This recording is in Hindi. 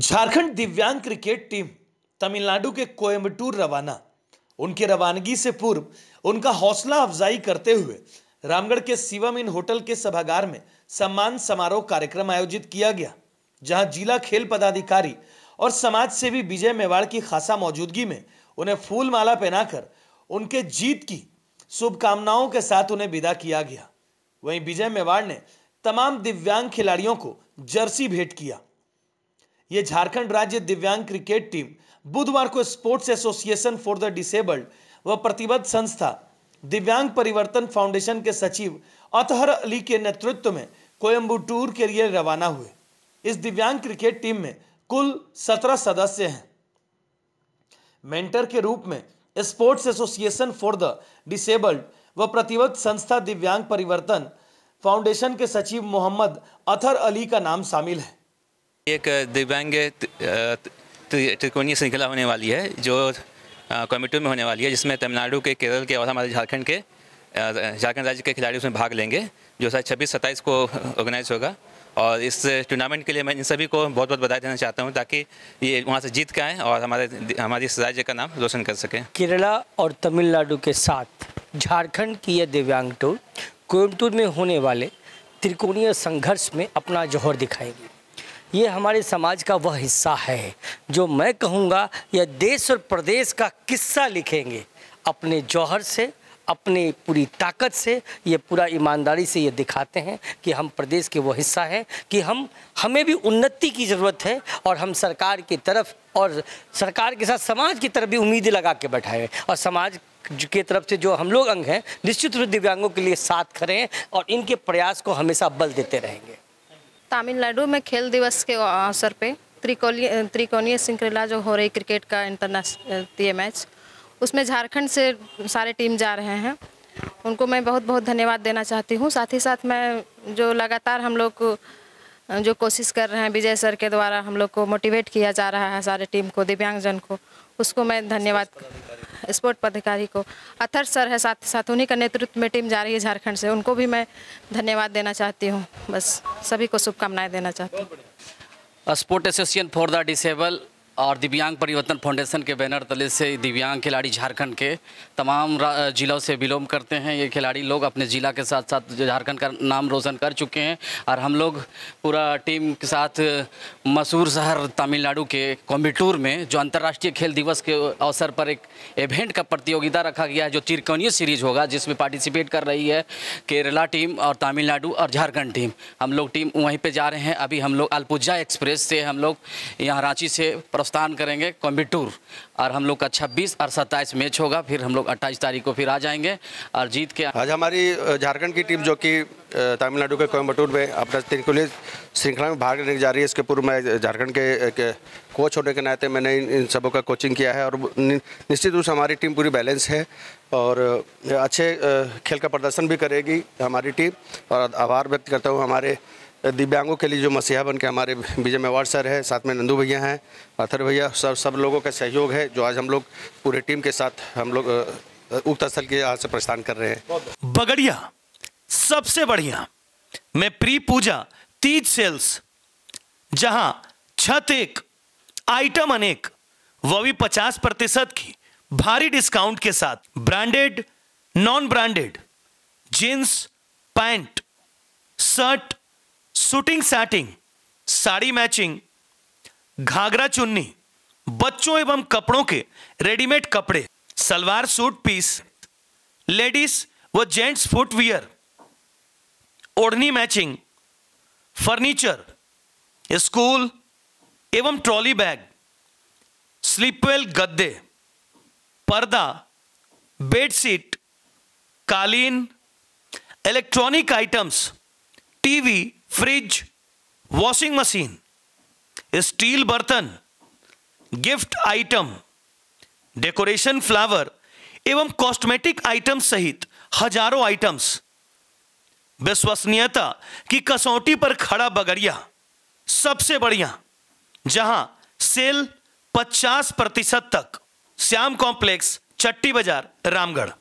झारखंड दिव्यांग क्रिकेट टीम तमिलनाडु के कोयम्बटूर रवाना उनके रवानगी से पूर्व उनका हौसला अफजाई करते हुए रामगढ़ के शिवम इन होटल के सभागार में सम्मान समारोह कार्यक्रम आयोजित किया गया जहां जिला खेल पदाधिकारी और समाज सेवी विजय मेवाड़ की खासा मौजूदगी में उन्हें फूल माला पहनाकर उनके जीत की शुभकामनाओं के साथ उन्हें विदा किया गया वहीं विजय मेवाड़ ने तमाम दिव्यांग खिलाड़ियों को जर्सी भेंट किया ये झारखंड राज्य दिव्यांग क्रिकेट टीम बुधवार को sports association for the disabled व प्रतिबद्ध संस्था दिव्यांग परिवर्तन फाउंडेशन के सचिव अतहर अली के नेतृत्व में टूर के लिए रवाना हुए इस दिव्यांग क्रिकेट टीम में कुल सत्रह सदस्य हैं मेंटर के रूप में sports association for the disabled व प्रतिबद्ध संस्था दिव्यांग परिवर्तन फाउंडेशन के सचिव मोहम्मद अथर अली का नाम शामिल है एक दिव्यांग त्रिकोणीय श्रृंखला होने वाली है जो कमेटी में होने वाली है जिसमें तमिलनाडु के केरल के और हमारे झारखंड के झारखंड राज्य के खिलाड़ी उसमें भाग लेंगे जो शायद छब्बीस सत्ताईस को ऑर्गेनाइज होगा और इस टूर्नामेंट के लिए मैं इन सभी को बहुत बहुत बधाई देना चाहता हूँ ताकि ये वहाँ से जीत के आएँ और हमारे हमारे इस राज्य का नाम रोशन कर सकें केरला और तमिलनाडु के साथ झारखंड की यह दिव्यांग टूर कोयमटूर में होने वाले त्रिकोणीय संघर्ष में अपना जौहर दिखाएगी ये हमारे समाज का वह हिस्सा है जो मैं कहूँगा यह देश और प्रदेश का किस्सा लिखेंगे अपने जौहर से अपनी पूरी ताकत से ये पूरा ईमानदारी से ये दिखाते हैं कि हम प्रदेश के वो हिस्सा हैं कि हम हमें भी उन्नति की ज़रूरत है और हम सरकार की तरफ और सरकार के साथ समाज की तरफ भी उम्मीदें लगा के बैठाए हैं और समाज के तरफ से जो हम लोग अंग हैं निश्चित रूप दिव्यांगों के लिए साथ खड़े हैं और इनके प्रयास को हमेशा बल देते रहेंगे तमिलनाडु में खेल दिवस के अवसर पे त्रिकोणीय त्रिकोणीय श्रृंखला जो हो रही क्रिकेट का इंटरनेशनल मैच उसमें झारखंड से सारे टीम जा रहे हैं उनको मैं बहुत बहुत धन्यवाद देना चाहती हूँ साथ ही साथ मैं जो लगातार हम लोग जो कोशिश कर रहे हैं विजय सर के द्वारा हम लोग को मोटिवेट किया जा रहा है सारे टीम को दिव्यांगजन को उसको मैं धन्यवाद स्पोर्ट पदाधिकारी को अथर सर है साथ साथ उन्हीं का नेतृत्व में टीम जा रही है झारखंड से उनको भी मैं धन्यवाद देना चाहती हूँ बस सभी को शुभकामनाएं देना चाहती हूँ sport association for the disable और दिव्यांग परिवर्तन फाउंडेशन के बैनर तले से दिव्यांग खिलाड़ी झारखंड के तमाम जिलों से विलोम करते हैं ये खिलाड़ी लोग अपने ज़िला के साथ साथ झारखंड का नाम रोशन कर चुके हैं और हम लोग पूरा टीम के साथ मशहूर शहर तमिलनाडु के कोम्बिटूर में जो अंतर्राष्ट्रीय खेल दिवस के अवसर पर एक इवेंट का प्रतियोगिता रखा गया है जो तिरकोनीय सीरीज होगा जिसमें पार्टिसिपेट कर रही है केरला टीम और तमिलनाडु और झारखंड टीम हम लोग टीम वहीं पर जा रहे हैं अभी हम लोग अलपुजा एक्सप्रेस से हम लोग यहाँ रांची से प्रस्थान करेंगे कॉम्बिटूर और हम लोग का 26 और 27 मैच होगा फिर हम लोग 28 तारीख को फिर आ जाएंगे और जीत के आज हमारी झारखंड की टीम जो कि तमिलनाडु के कोयम्बटूर में अपना त्रिकुली श्रृंखला में भाग लेने जा रही है इसके पूर्व मैं झारखंड के, के कोच होने के नाते मैंने इन, इन सबों का कोचिंग किया है और निश्चित रूप से हमारी टीम पूरी बैलेंस है और अच्छे खेल का प्रदर्शन भी करेगी हमारी टीम और आभार व्यक्त करता हूँ हमारे दिव्यांगों के लिए जो मसीहा बन के हमारे विजय मेवाड़ सर है साथ में नंदू भैया हैं पाथर भैया सब सब लोगों का सहयोग है जो आज हम लोग पूरे टीम के साथ हम लोग उक्त स्थल के यहाँ से प्रस्थान कर रहे हैं बगड़िया सबसे बढ़िया मैं प्री पूजा तीज सेल्स जहां छत एक आइटम अनेक वह भी पचास प्रतिशत की भारी डिस्काउंट के साथ branded non branded jeans pant shirt suiting setting sari matching घाघरा चुन्नी बच्चों एवं कपड़ों के रेडीमेड कपड़े सलवार सूट पीस लेडीज व जेंट्स फुटवियर ओढ़नी मैचिंग फर्नीचर स्कूल एवं ट्रॉली बैग स्लीपवेल गद्दे पर्दा बेडशीट कालीन electronic items TV fridge washing machine steel बर्तन गिफ्ट आइटम डेकोरेशन फ्लावर एवं कॉस्मेटिक आइटम सहित हजारों आइटम्स विश्वसनीयता की कसौटी पर खड़ा बगड़िया सबसे बढ़िया जहां सेल 50 प्रतिशत तक श्याम कॉम्प्लेक्स चट्टी बाजार रामगढ़